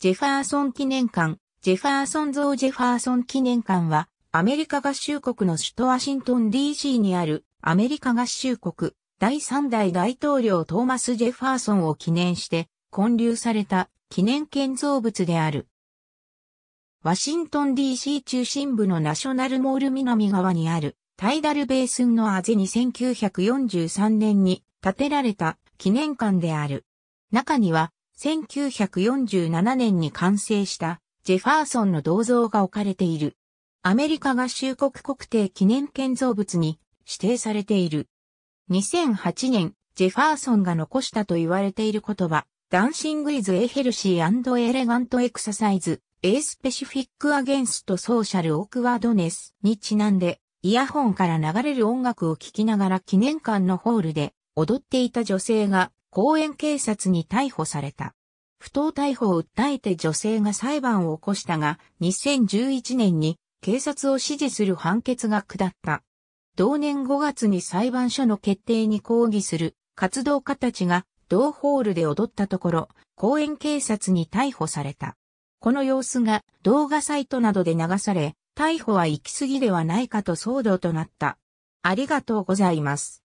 ジェファーソン記念館、ジェファーソン像ジェファーソン記念館は、アメリカ合衆国の首都ワシントン DC にあるアメリカ合衆国第3代大統領トーマス・ジェファーソンを記念して建立された記念建造物である。ワシントン DC 中心部のナショナルモール南側にあるタイダルベースンのアゼに1943年に建てられた記念館である。中には1947年に完成したジェファーソンの銅像が置かれている。アメリカ合衆国国定記念建造物に指定されている。2008年、ジェファーソンが残したと言われている言葉、ダンシングイズエヘルシーエレガントエクササイズ、エースペシフィックアゲンストソーシャルオークワードネスにちなんで、イヤホンから流れる音楽を聴きながら記念館のホールで踊っていた女性が公園警察に逮捕された。不当逮捕を訴えて女性が裁判を起こしたが、2011年に警察を支持する判決が下った。同年5月に裁判所の決定に抗議する活動家たちが同ホールで踊ったところ、公園警察に逮捕された。この様子が動画サイトなどで流され、逮捕は行き過ぎではないかと騒動となった。ありがとうございます。